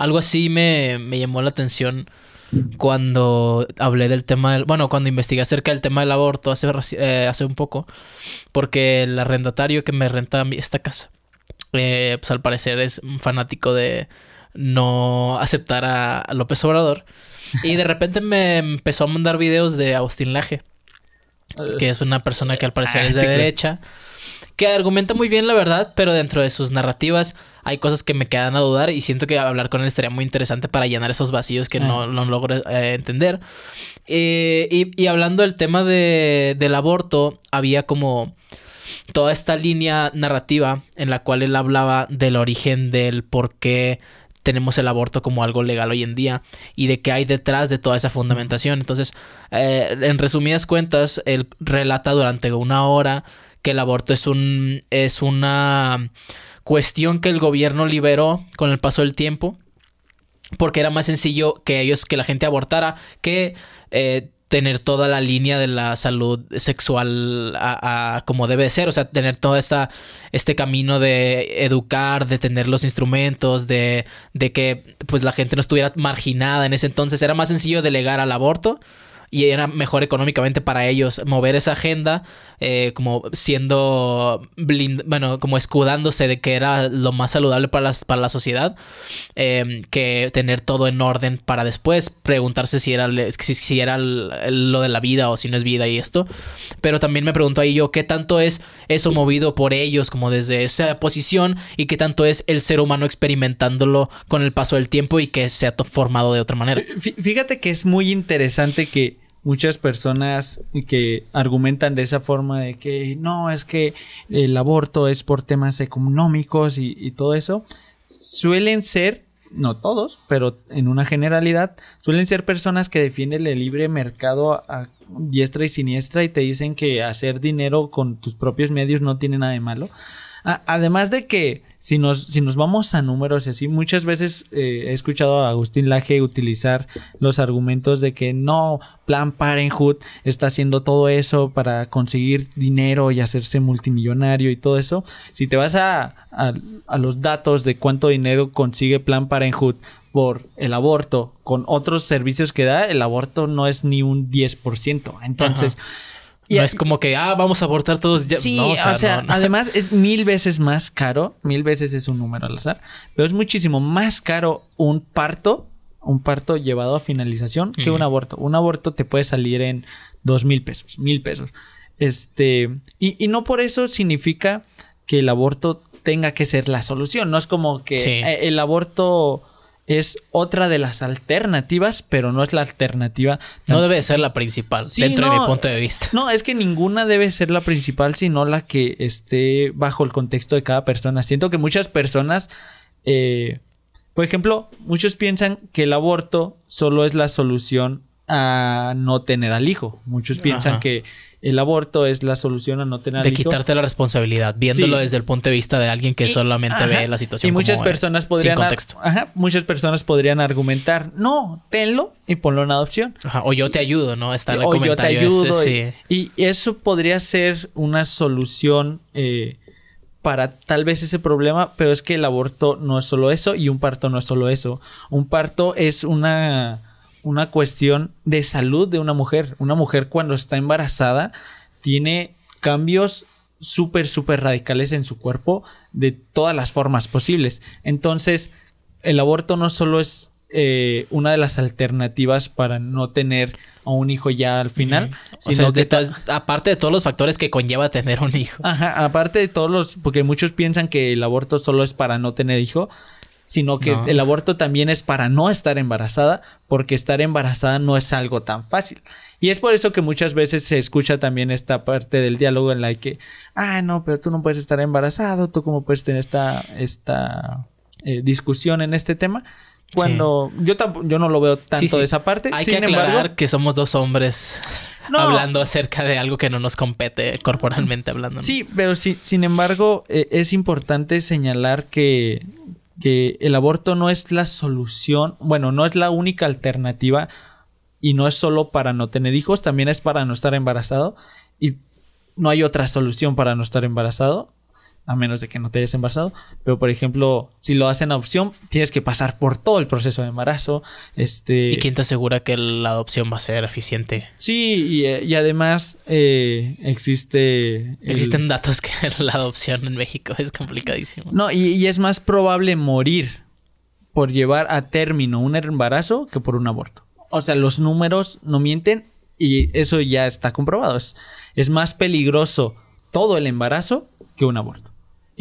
algo así me, me llamó la atención cuando hablé del tema del, bueno, cuando investigué acerca del tema del aborto hace, eh, hace un poco, porque el arrendatario que me renta esta casa, eh, pues al parecer es un fanático de no aceptar a López Obrador. Y de repente me empezó a mandar videos de Agustín Laje, que es una persona que al parecer es de ah, derecha que argumenta muy bien la verdad, pero dentro de sus narrativas hay cosas que me quedan a dudar y siento que hablar con él estaría muy interesante para llenar esos vacíos que no, logro eh, entender. Eh, y, hablando del tema del aborto, había como toda esta línea narrativa en la cual él hablaba del origen del por qué tenemos el aborto como algo legal hoy en día y de qué hay detrás de toda esa fundamentación. Entonces, eh, en resumidas cuentas, él relata durante una hora que el aborto es un es una cuestión que el gobierno liberó con el paso del tiempo porque era más sencillo que ellos que la gente abortara que eh, tener toda la línea de la salud sexual a, como debe ser, o sea, tener todo esta, este camino de educar, de tener los instrumentos, de, de que pues la gente no estuviera marginada en ese entonces, era más sencillo delegar al aborto y era mejor económicamente para ellos mover esa agenda eh, como siendo blind, bueno, como escudándose de que era lo más saludable para, las, para la sociedad em, que tener todo en orden para después preguntarse si era, si era lo de la vida o si no es vida y esto. Pero también me pregunto ahí yo qué tanto es eso movido por ellos como desde esa posición y qué tanto es el ser humano experimentándolo con el paso del tiempo y que se ha formado de otra manera. Fíjate que es muy interesante que muchas personas que argumentan de esa forma de que no, es que el aborto es por temas económicos y, todo eso, suelen ser, no todos, pero en una generalidad, suelen ser personas que defienden el libre mercado a diestra y siniestra y te dicen que hacer dinero con tus propios medios no tiene nada de malo. además de que si nos, si nos vamos a números y así, muchas veces eh, he escuchado a Agustín Laje utilizar los argumentos de que no, Plan Parenthood está haciendo todo eso para conseguir dinero y hacerse multimillonario y todo eso. Si te vas a, los datos de cuánto dinero consigue Plan Parenthood por el aborto con otros servicios que da, el aborto no es ni un 10%. Entonces no es como que, ah, vamos a abortar todos ya. Sí, o sea, además es mil veces más caro, mil veces es un número al azar, pero es muchísimo más caro un parto, un parto llevado a finalización que un aborto. Un aborto te puede salir en dos mil pesos, mil pesos. Este, y, no por eso significa que el aborto tenga que ser la solución, no es como que e, el aborto es otra de las alternativas, pero no es la alternativa. No debe ser la principal, dentro de mi punto de vista. No, es que ninguna debe ser la principal, sino la que esté bajo el contexto de cada persona. Siento que muchas personas, eh, por ejemplo, muchos piensan que el aborto solo es la solución a no tener al hijo. Muchos piensan que el aborto es la solución a no tener al hijo. De quitarte la responsabilidad, viéndolo desde el punto de vista de alguien que solamente ve la situación. Y muchas personas podrían. contexto. Ajá, muchas personas podrían argumentar, no, tenlo y ponlo en adopción. Ajá, o yo te ayudo, ¿no? Está el o yo te ayudo. y, eso podría ser una solución eh, para tal vez ese problema, pero es que el aborto no es solo eso y un parto no es solo eso. Un parto es una una cuestión de salud de una mujer. Una mujer cuando está embarazada tiene cambios súper, súper radicales en su cuerpo de todas las formas posibles. Entonces, el aborto no solo es eh, una de las alternativas para no tener a un hijo ya al final, sino que aparte de todos los factores que conlleva tener un hijo. Ajá, aparte de todos los, porque muchos piensan que el aborto solo es para no tener hijo, sino que el aborto también es para no estar embarazada, porque estar embarazada no es algo tan fácil. Y es por eso que muchas veces se escucha también esta parte del diálogo en la que, ah, no, pero tú no puedes estar embarazado, tú cómo puedes tener esta, esta eh, discusión en este tema. Cuando yo, yo no lo veo tanto de esa parte. Hay que aclarar que somos dos hombres hablando acerca de algo que no nos compete corporalmente hablando. Sí, pero sí, sin embargo, eh, es importante señalar que que el aborto no es la solución, bueno, no es la única alternativa y no es solo para no tener hijos, también es para no estar embarazado y no hay otra solución para no estar embarazado a menos de que no te hayas embarazado. Pero, por ejemplo, si lo hacen adopción, tienes que pasar por todo el proceso de embarazo. Este... ¿Y quién te asegura que la adopción va a ser eficiente? Sí, y, además eh, existe... Existen datos que la adopción en México es complicadísimo. No, y, y es más probable morir por llevar a término un embarazo que por un aborto. O sea, los números no mienten y eso ya está comprobado. es, más peligroso todo el embarazo que un aborto.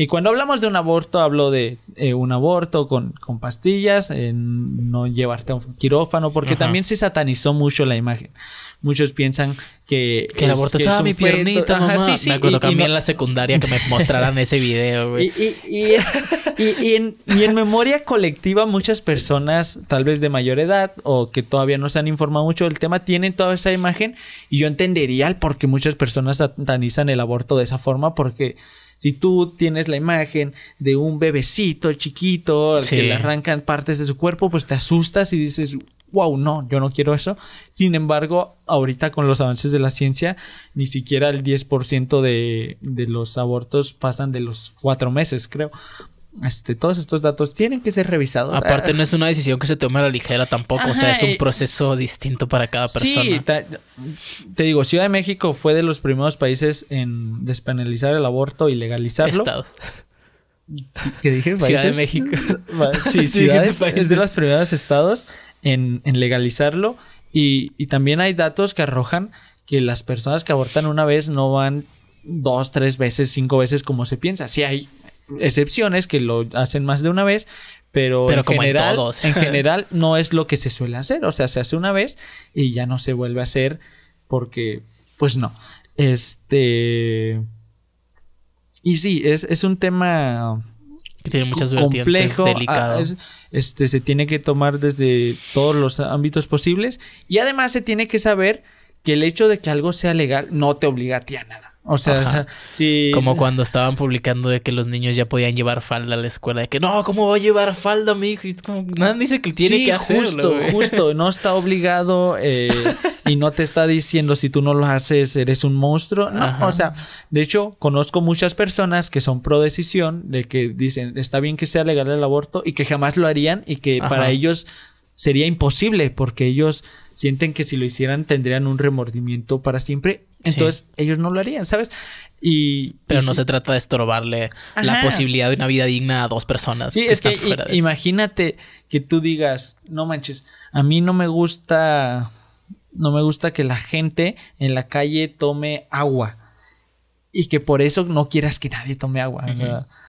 Y cuando hablamos de un aborto, hablo de eh, un aborto con, con pastillas, eh, no llevarte a un quirófano, porque también se satanizó mucho la imagen. Muchos piensan que. Que el aborto es, que mi piernita. Sí, sí, me acuerdo y, cambié en la secundaria que me mostraran ese video, güey. Y, en, y, en, memoria colectiva, muchas personas, tal vez de mayor edad o que todavía no se han informado mucho del tema, tienen toda esa imagen. Y yo entendería el por qué muchas personas satanizan el aborto de esa forma, porque si tú tienes la imagen de un bebecito chiquito que le arrancan partes de su cuerpo, pues te asustas y dices, wow, no, yo no quiero eso. Sin embargo, ahorita con los avances de la ciencia, ni siquiera el 10% de, de los abortos pasan de los cuatro meses, creo. Este, todos estos datos tienen que ser revisados. Aparte, ah. no es una decisión que se tome a la ligera tampoco. o sea, es un proceso distinto para cada persona. te digo, Ciudad de México fue de los primeros países en despenalizar el aborto y legalizarlo. Estados. ¿Qué dije? Ciudad de México. Sí, es de los primeros estados en, legalizarlo. Y, y también hay datos que arrojan que las personas que abortan una vez no van dos, tres veces, cinco veces como se piensa. Sí hay excepciones que lo hacen más de una vez, pero, en, general, general no es lo que se suele hacer. O sea, se hace una vez y ya no se vuelve a hacer porque, pues no. Este... Y sí, es, un tema... tiene muchas complejo, ah, Este, se tiene que tomar desde todos los ámbitos posibles y además se tiene que saber que el hecho de que algo sea legal no te obliga a ti a nada. O sea, sí. Como cuando estaban publicando de que los niños ya podían llevar falda a la escuela. De que, no, ¿cómo va a llevar falda mi hijo? Y como, nadie dice que tiene que hacerlo. justo, justo. No está obligado eh, y no te está diciendo si tú no lo haces eres un monstruo. No, o sea, de hecho, conozco muchas personas que son pro decisión de que dicen, está bien que sea legal el aborto y que jamás lo harían y que para ellos sería imposible porque ellos sienten que si lo hicieran tendrían un remordimiento para siempre. Entonces ellos no lo harían, ¿sabes? Y pero no se trata de estorbarle la posibilidad de una vida digna a dos personas. Sí, es que imagínate que tú digas, no manches, a mí no me gusta, no me gusta que la gente en la calle tome agua y que por eso no quieras que nadie tome agua.